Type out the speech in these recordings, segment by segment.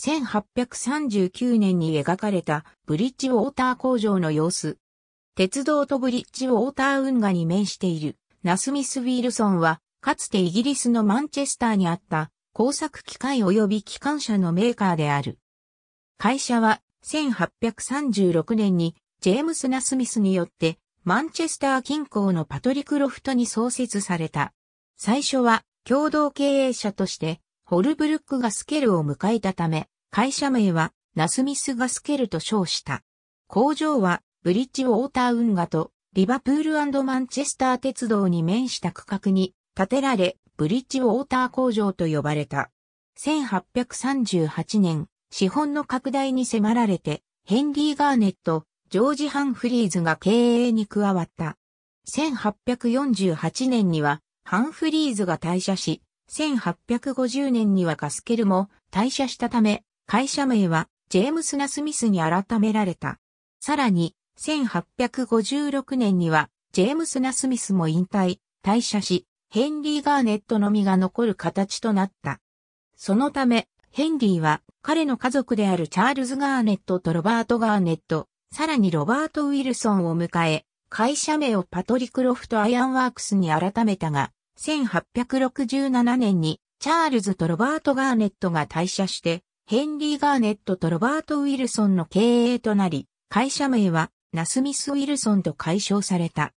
1839年に描かれたブリッジウォーター工場の様子。鉄道とブリッジウォーター運河に面しているナスミス・ウィルソンは、かつてイギリスのマンチェスターにあった工作機械及び機関車のメーカーである。会社は1836年にジェームス・ナスミスによってマンチェスター近郊のパトリクロフトに創設された。最初は共同経営者としてホルブルックがスケルを迎えたため、会社名はナスミスガスケルと称した。工場はブリッジウォーター運河とリバプールマンチェスター鉄道に面した区画に建てられ、ブリッジウォーター工場と呼ばれた。1838年、資本の拡大に迫られて、ヘンリー・ガーネット、ジョージ・ハンフリーズが経営に加わった。1848年には、ハンフリーズが退社し、1850年にはガスケルも退社したため、会社名はジェームス・ナスミスに改められた。さらに、1856年には、ジェームス・ナスミスも引退、退社し、ヘンリー・ガーネットのみが残る形となった。そのため、ヘンリーは彼の家族であるチャールズ・ガーネットとロバート・ガーネット、さらにロバート・ウィルソンを迎え、会社名をパトリク・ロフト・アイアンワークスに改めたが、1867年にチャールズとロバート・ガーネットが退社して、ヘンリー・ガーネットとロバート・ウィルソンの経営となり、会社名はナスミス・ウィルソンと解消された。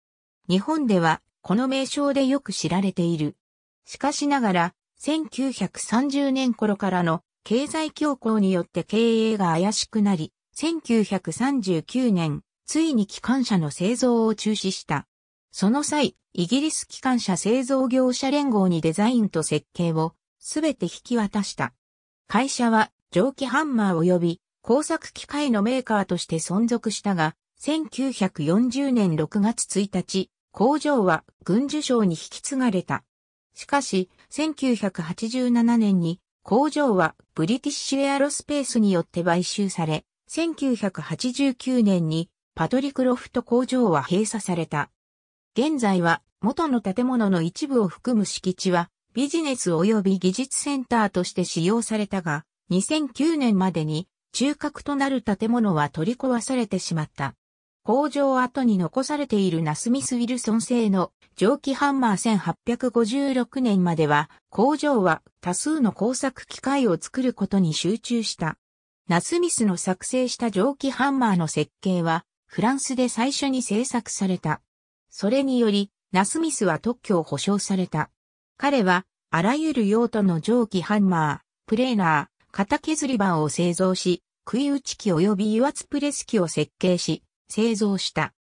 日本ではこの名称でよく知られている。しかしながら、1930年頃からの経済恐慌によって経営が怪しくなり、1939年、ついに機関車の製造を中止した。その際、イギリス機関車製造業者連合にデザインと設計をすべて引き渡した。会社は蒸気ハンマー及び工作機械のメーカーとして存続したが、1940年6月1日、工場は軍需省に引き継がれた。しかし、1987年に工場はブリティッシュエアロスペースによって買収され、1989年にパトリクロフト工場は閉鎖された。現在は元の建物の一部を含む敷地はビジネス及び技術センターとして使用されたが、2009年までに中核となる建物は取り壊されてしまった。工場跡に残されているナスミス・ウィルソン製の蒸気ハンマー1856年までは工場は多数の工作機械を作ることに集中した。ナスミスの作成した蒸気ハンマーの設計はフランスで最初に制作された。それによりナスミスは特許を保証された。彼はあらゆる用途の蒸気ハンマー、プレーナー、型削り板を製造し、杭打ち機及び油圧プレス機を設計し、製造した。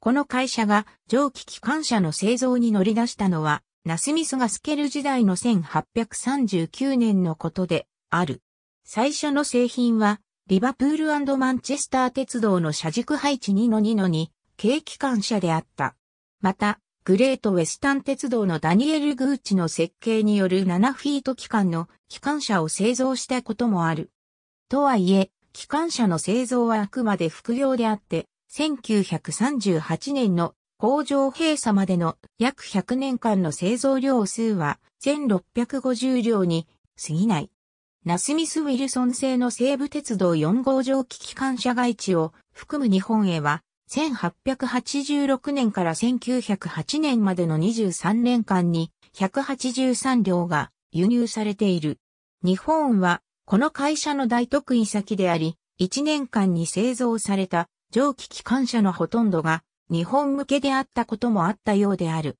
この会社が蒸気機関車の製造に乗り出したのは、ナスミスがスケル時代の1839年のことである。最初の製品は、リバプールマンチェスター鉄道の車軸配置2の2の2、軽機関車であった。また、グレートウェスタン鉄道のダニエル・グーチの設計による7フィート機関の機関車を製造したこともある。とはいえ、機関車の製造はあくまで副業であって、1938年の工場閉鎖までの約100年間の製造量数は1650両に過ぎない。ナスミス・ウィルソン製の西武鉄道4号蒸気機関車外地を含む日本へは1886年から1908年までの23年間に183両が輸入されている。日本はこの会社の大得意先であり、1年間に製造された蒸気機関車のほとんどが日本向けであったこともあったようである。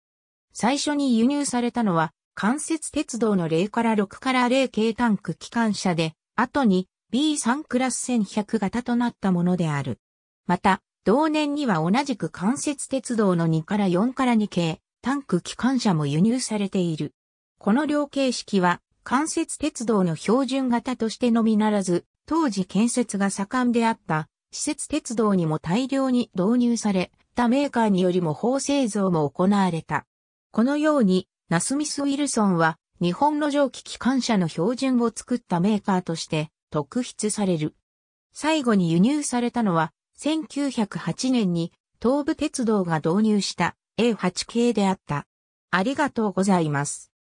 最初に輸入されたのは関節鉄道の0から6から0系タンク機関車で、後に B3 クラス1100型となったものである。また、同年には同じく関節鉄道の2から4から2系、タンク機関車も輸入されている。この両形式は、関節鉄道の標準型としてのみならず、当時建設が盛んであった、施設鉄道にも大量に導入され、他メーカーによりも法製造も行われた。このように、ナスミス・ウィルソンは、日本の蒸気機関車の標準を作ったメーカーとして、特筆される。最後に輸入されたのは、1908年に東武鉄道が導入した A8 系であった。ありがとうございます。